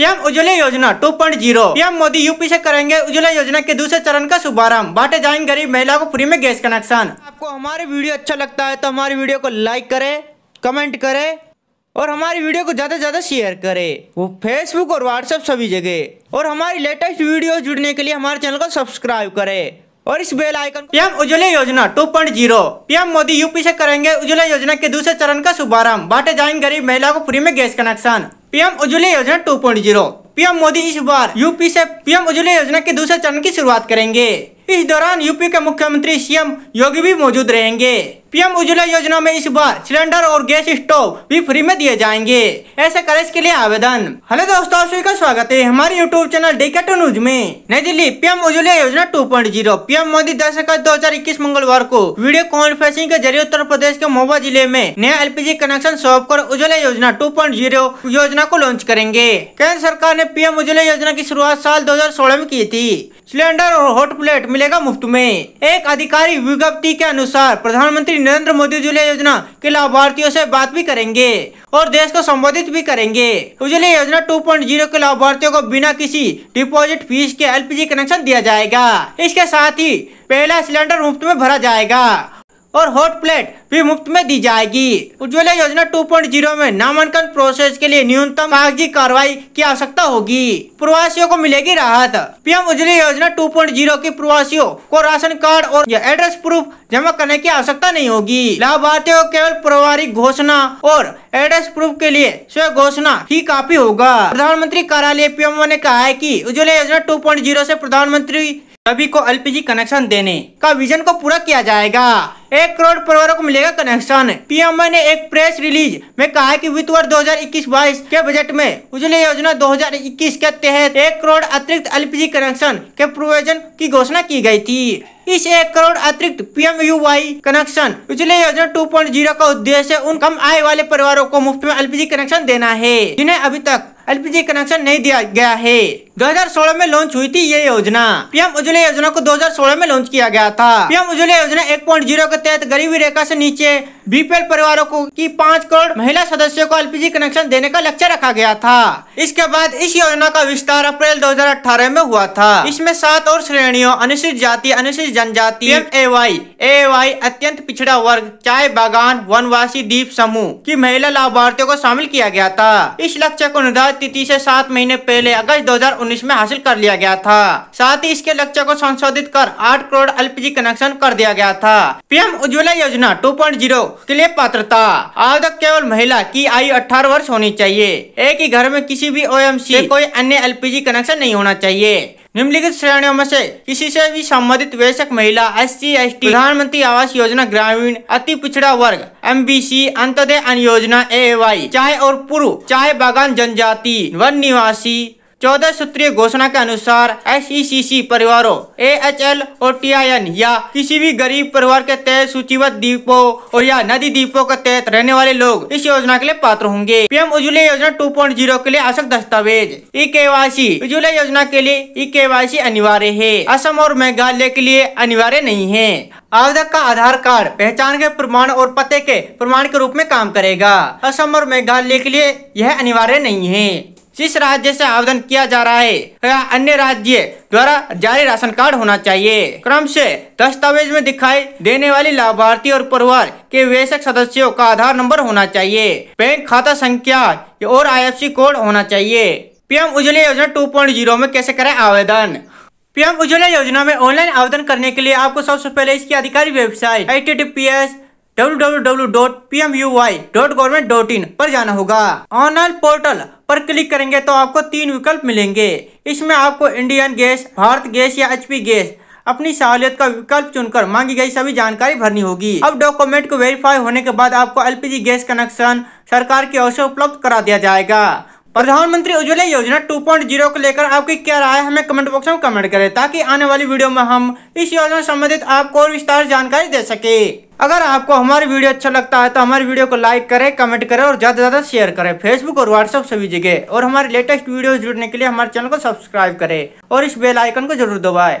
PM Ujjwala योजना 2.0 PM Modi UP से करेंगे उज्ज्वला योजना के दूसरे चरण का शुभारंभ बांटे जाएंगे गरीब महिला को फ्री में गैस कनेक्शन आपको हमारे वीडियो अच्छा लगता है तो हमारे वीडियो को लाइक करे कमेंट करे और हमारी वीडियो को ज़्यादा से ज़्यादा शेयर करें वो फेसबुक और व्हाट्सएप सभी जगह और हमारी लेटेस्ट वीडियो जुड़ने के लिए हमारे चैनल को सब्सक्राइब करे और इस बेल आइकन पीएम उज्ज्वला योजना 2.0 पीएम मोदी यूपी से करेंगे उज्ज्वला योजना के दूसरे चरण का शुभारंभ बांटे जाएंगे गरीब महिला को फ्री में गैस कनेक्शन पीएम उज्ज्वला योजना 2.0 पीएम मोदी इस बार यूपी से पीएम उज्ज्वला योजना के दूसरे चरण की शुरुआत करेंगे इस दौरान यूपी के मुख्यमंत्री सीएम योगी भी मौजूद रहेंगे पीएम उज्ज्वला योजना में इस बार सिलेंडर और गैस स्टोव भी फ्री में दिए जाएंगे ऐसे करेज के लिए आवेदन हेलो दोस्तों सभी का स्वागत है हमारे यूट्यूब चैनल टू न्यूज में नई दिल्ली पीएम उज्ज्वला योजना 2.0 पीएम मोदी दस अगस्त इक्कीस मंगलवार को वीडियो कॉन्फ्रेंसिंग के जरिए उत्तर प्रदेश के महोबा जिले में नया एल कनेक्शन सौंप कर उज्ज्वला योजना टू योजना को लॉन्च करेंगे केंद्र सरकार ने पीएम उज्ज्वला योजना की शुरुआत साल दो में की थी सिलेंडर और हॉट प्लेट मिलेगा मुफ्त में एक अधिकारी विज्ञप्ति के अनुसार प्रधानमंत्री नरेंद्र मोदी उज्ज्वला योजना के लाभार्थियों से बात भी करेंगे और देश को संबोधित भी करेंगे उज्ज्वला योजना 2.0 के लाभार्थियों को बिना किसी डिपॉजिट फीस के एलपीजी कनेक्शन दिया जाएगा इसके साथ ही पहला सिलेंडर मुफ्त में भरा जाएगा और हॉट प्लेट भी मुफ्त में दी जाएगी उज्ज्वला योजना 2.0 में नामांकन प्रोसेस के लिए न्यूनतम कागजी कार्रवाई की आवश्यकता होगी प्रवासियों को मिलेगी राहत पीएम उज्ज्वला योजना 2.0 के प्रवासियों को राशन कार्ड और एड्रेस प्रूफ जमा करने की आवश्यकता नहीं होगी लाभार्थियों को केवल पारिवारिक घोषणा और एड्रेस प्रूफ के लिए स्वयं घोषणा ही काफी होगा प्रधानमंत्री कार्यालय पीएमओ ने कहा है की उज्ज्वला योजना टू पॉइंट जीरो प्रधानमंत्री सभी को एलपीजी कनेक्शन देने का विजन को पूरा किया जाएगा एक करोड़ परिवारों को मिलेगा कनेक्शन पीएमआई ने एक प्रेस रिलीज में कहा कि वित्त वर्ष दो हजार के बजट में उजली योजना 2021 के तहत एक करोड़ अतिरिक्त एलपीजी कनेक्शन के प्रोविजन की घोषणा की गई थी इस एक करोड़ अतिरिक्त यू वाई कनेक्शन उजले योजना 2.0 का उद्देश्य उन कम आय वाले परिवारों को मुफ्त में एलपीजी कनेक्शन देना है जिन्हें अभी तक एलपीजी कनेक्शन नहीं दिया गया है 2016 में लॉन्च हुई थी ये योजना पीएम उज्ज्वला योजना को 2016 में लॉन्च किया गया था पीएम उज्ज्वला योजना 1.0 के तहत गरीबी रेखा से नीचे बीपीएल परिवारों को की पाँच करोड़ महिला सदस्यों को एलपीजी कनेक्शन देने का लक्ष्य रखा गया था इसके बाद इस योजना का विस्तार अप्रैल 2018 में हुआ था इसमें सात और श्रेणियों अनुसूचित जाति अनुसूचित जनजाति ए वाई ए वाई अत्यंत पिछड़ा वर्ग चाय बागान वनवासी द्वीप समूह की महिला लाभार्थियों को शामिल किया गया था इस लक्ष्य को निर्धारित तिथि ऐसी सात महीने पहले अगस्त दो 2019 में हासिल कर लिया गया था साथ ही इसके लक्ष्य को संशोधित कर 8 करोड़ एलपीजी कनेक्शन कर दिया गया था पीएम उज्ज्वला योजना 2.0 के लिए पात्रता आवेदक केवल महिला की आयु 18 वर्ष होनी चाहिए एक ही घर में किसी भी ओ एम कोई अन्य एल कनेक्शन नहीं होना चाहिए निम्नलिखित श्रेणियों में से किसी से भी संबंधित वेशक महिला एस सी एस टी प्रधानमंत्री आवास योजना ग्रामीण अति पिछड़ा वर्ग एम बी सी अंत्योदय अन्य योजना ए वाई चाहे और पूर्व चाहे बागान जनजाति वन निवासी चौदह सूत्रीय घोषणा के अनुसार एस e परिवारों ए एच एल और टी आई एन या किसी भी गरीब परिवार के तहत सूचीबद्ध द्वीपों और या नदी द्वीपों के तहत रहने वाले लोग इस योजना के लिए पात्र होंगे पीएम उज्ज्वला योजना 2.0 के लिए आवश्यक दस्तावेज ई केवासी उज्ज्वला योजना के लिए ई केवासी अनिवार्य है असम और मेघालय के लिए अनिवार्य नहीं है आवेदक का आधार कार्ड पहचान के प्रमाण और पते के प्रमाण के रूप में काम करेगा असम और मेघालय के लिए यह अनिवार्य नहीं है जिस राज्य से आवेदन किया जा रहा है या अन्य राज्य द्वारा जारी राशन कार्ड होना चाहिए क्रम से दस्तावेज में दिखाई देने वाली लाभार्थी और परिवार के वेशक सदस्यों का आधार नंबर होना चाहिए बैंक खाता संख्या और आई कोड होना चाहिए पीएम उज्ज्वला योजना टू में कैसे करें आवेदन पीएम उज्ज्वला योजना में ऑनलाइन आवेदन करने के लिए आपको सबसे पहले इसकी आधिकारिक website T T P S www.pmuy.government.in पर जाना होगा ऑनलाइन पोर्टल पर क्लिक करेंगे तो आपको तीन विकल्प मिलेंगे इसमें आपको इंडियन गैस भारत गैस या एच गैस अपनी सहूलियत का विकल्प चुनकर मांगी गई सभी जानकारी भरनी होगी अब डॉक्यूमेंट को वेरीफाई होने के बाद आपको एलपीजी गैस कनेक्शन सरकार की ओर से उपलब्ध करा दिया जाएगा प्रधानमंत्री उज्ज्वला योजना 2.0 को लेकर आपकी क्या राय हमें कमेंट बॉक्स में कमेंट करें ताकि आने वाली वीडियो में हम इस योजना संबंधित आपको और विस्तार जानकारी दे सके अगर आपको हमारी वीडियो अच्छा लगता है तो हमारी वीडियो को लाइक करें कमेंट करें और ज़्यादा से ज़्यादा शेयर करें फेसबुक और व्हाट्सएप सभी जगह और हमारे लेटेस्ट वीडियो जुड़ने के लिए हमारे चैनल को सब्सक्राइब करें और इस बेल आइकन को जरूर दबाए